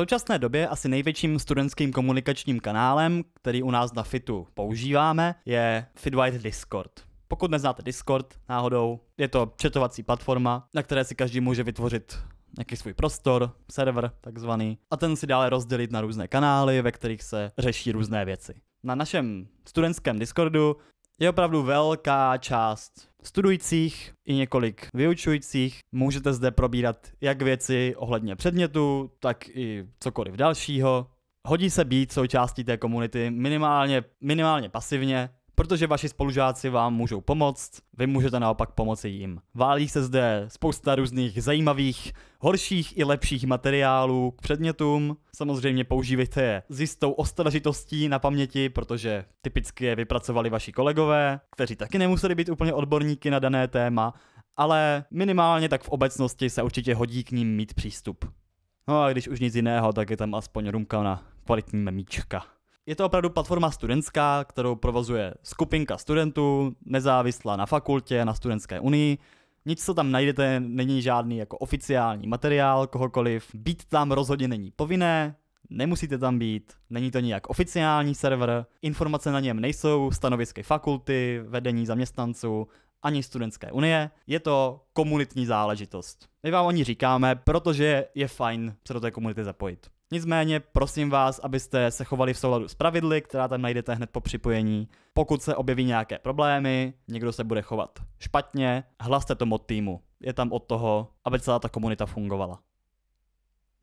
současné době asi největším studentským komunikačním kanálem, který u nás na FITu používáme, je FitWide Discord. Pokud neznáte Discord, náhodou, je to četovací platforma, na které si každý může vytvořit nějaký svůj prostor, server takzvaný, a ten si dále rozdělit na různé kanály, ve kterých se řeší různé věci. Na našem studentském Discordu je opravdu velká část studujících i několik vyučujících. Můžete zde probírat jak věci ohledně předmětu, tak i cokoliv dalšího. Hodí se být součástí té komunity minimálně, minimálně pasivně, protože vaši spolužáci vám můžou pomoct, vy můžete naopak pomoci jim. Válí se zde spousta různých zajímavých, horších i lepších materiálů k předmětům. Samozřejmě používejte je s jistou ostražitostí na paměti, protože typicky je vypracovali vaši kolegové, kteří taky nemuseli být úplně odborníky na dané téma, ale minimálně tak v obecnosti se určitě hodí k ním mít přístup. No a když už nic jiného, tak je tam aspoň rumka na kvalitní memíčka je to opravdu platforma studentská, kterou provozuje skupinka studentů, nezávislá na fakultě, na studentské unii. Nic, co tam najdete, není žádný jako oficiální materiál kohokoliv. Být tam rozhodně není povinné, nemusíte tam být, není to nějak oficiální server, informace na něm nejsou stanovisky fakulty, vedení zaměstnanců ani studentské unie, je to komunitní záležitost. My vám o ní říkáme, protože je fajn se do té komunity zapojit. Nicméně prosím vás, abyste se chovali v souladu s pravidly, která tam najdete hned po připojení. Pokud se objeví nějaké problémy, někdo se bude chovat špatně, hlaste tomu týmu. Je tam od toho, aby celá ta komunita fungovala.